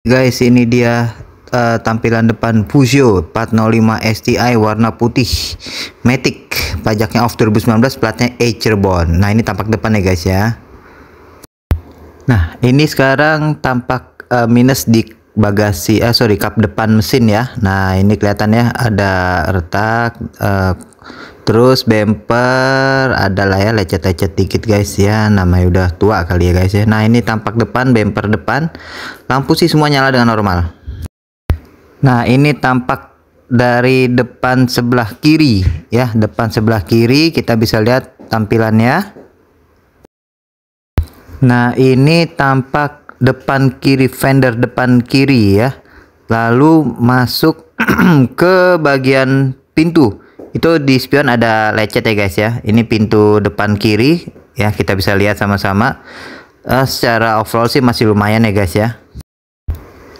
guys ini dia uh, tampilan depan Fusio 405 STI warna putih Matic pajaknya off 2019 platnya Acerbon. nah ini tampak depan ya guys ya nah ini sekarang tampak uh, minus di bagasi eh sorry kap depan mesin ya nah ini kelihatannya ada retak eh, terus bumper adalah ya lecet-lecet dikit guys ya namanya udah tua kali ya guys ya nah ini tampak depan bumper depan lampu sih semua nyala dengan normal nah ini tampak dari depan sebelah kiri ya depan sebelah kiri kita bisa lihat tampilannya nah ini tampak depan kiri fender depan kiri ya lalu masuk ke bagian pintu itu di spion ada lecet ya guys ya ini pintu depan kiri ya kita bisa lihat sama-sama uh, secara overall sih masih lumayan ya guys ya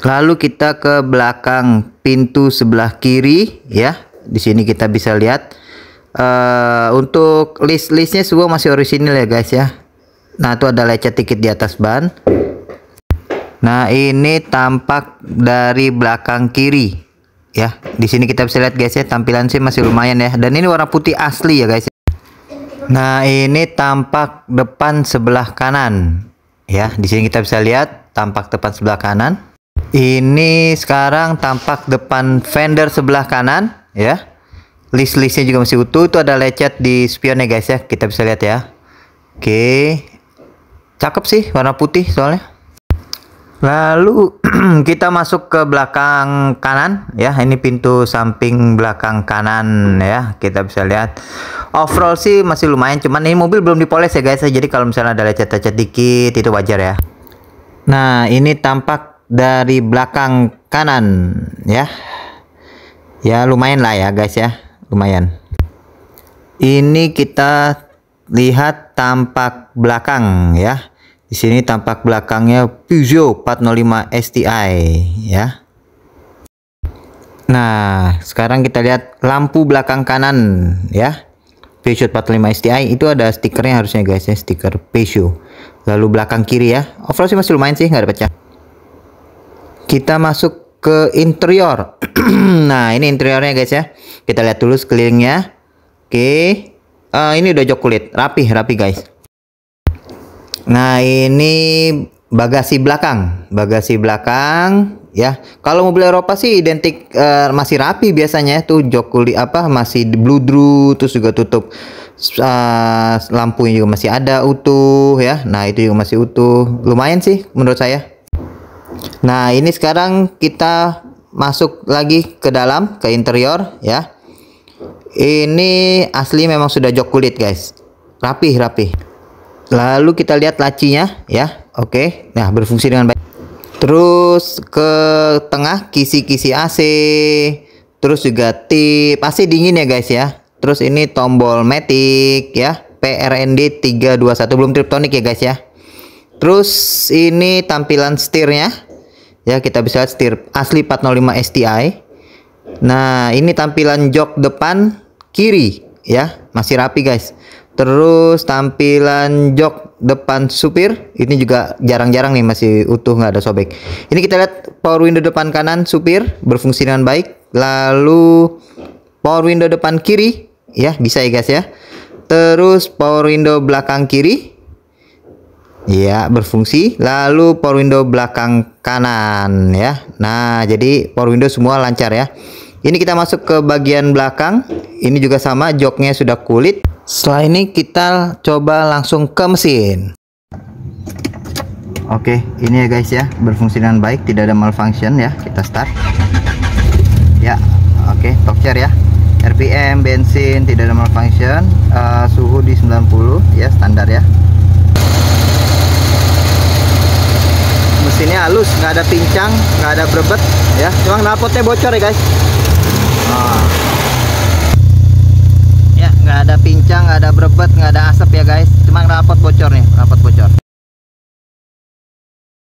lalu kita ke belakang pintu sebelah kiri ya di sini kita bisa lihat uh, untuk list-listnya semua masih orisinil ya guys ya nah itu ada lecet dikit di atas ban Nah, ini tampak dari belakang kiri ya. Di sini kita bisa lihat guys ya, tampilan sih masih lumayan ya. Dan ini warna putih asli ya guys. Ya. Nah, ini tampak depan sebelah kanan ya. Di sini kita bisa lihat tampak depan sebelah kanan. Ini sekarang tampak depan fender sebelah kanan ya. List-listnya juga masih utuh. Itu ada lecet di spionnya guys ya. Kita bisa lihat ya. Oke. Cakep sih warna putih soalnya. Lalu kita masuk ke belakang kanan ya. Ini pintu samping belakang kanan ya. Kita bisa lihat overall sih masih lumayan cuman ini mobil belum dipoles ya guys. Jadi kalau misalnya ada lecet-lecet dikit itu wajar ya. Nah, ini tampak dari belakang kanan ya. Ya lumayan lah ya guys ya. Lumayan. Ini kita lihat tampak belakang ya. Di sini tampak belakangnya Peugeot 405 STI ya. Nah, sekarang kita lihat lampu belakang kanan ya. Peugeot 405 STI itu ada stikernya harusnya guys ya, stiker Peugeot. Lalu belakang kiri ya. Overall sih masih lumayan sih, nggak ada pecah. Kita masuk ke interior. nah, ini interiornya guys ya. Kita lihat dulu sekelilingnya. Oke. Uh, ini udah jok kulit, rapi, rapi guys. Nah, ini bagasi belakang, bagasi belakang ya. Kalau mobil Eropa sih identik uh, masih rapi biasanya tuh jok kulit apa masih blue dru, terus juga tutup uh, lampunya juga masih ada utuh ya. Nah, itu juga masih utuh. Lumayan sih menurut saya. Nah, ini sekarang kita masuk lagi ke dalam ke interior ya. Ini asli memang sudah jok kulit, guys. Rapih, rapih. Lalu kita lihat lacinya ya. Oke. Nah, berfungsi dengan baik. Terus ke tengah kisi-kisi AC. Terus juga tip AC dingin ya guys ya. Terus ini tombol matic ya. PRND 321 belum triptonik ya guys ya. Terus ini tampilan setirnya. Ya, kita bisa lihat setir asli 405 STI. Nah, ini tampilan jok depan kiri ya, masih rapi guys. Terus tampilan jok depan supir ini juga jarang-jarang nih masih utuh nggak ada sobek. Ini kita lihat power window depan kanan supir berfungsi dengan baik. Lalu power window depan kiri ya bisa ya guys ya. Terus power window belakang kiri Ya, berfungsi. Lalu power window belakang kanan ya. Nah, jadi power window semua lancar ya. Ini kita masuk ke bagian belakang. Ini juga sama, joknya sudah kulit. Setelah ini kita coba langsung ke mesin. Oke, ini ya guys ya, berfungsi dengan baik, tidak ada malfunction ya. Kita start. Ya, oke, Top share ya. RPM, bensin, tidak ada malfunction, uh, suhu di 90 ya, standar ya. Mesinnya halus, nggak ada pincang, nggak ada brebet. ya. Cuma knalpotnya bocor ya guys. Nah ada pincang nggak ada brebet nggak ada asap ya guys cuma rapot bocor nih rapot bocor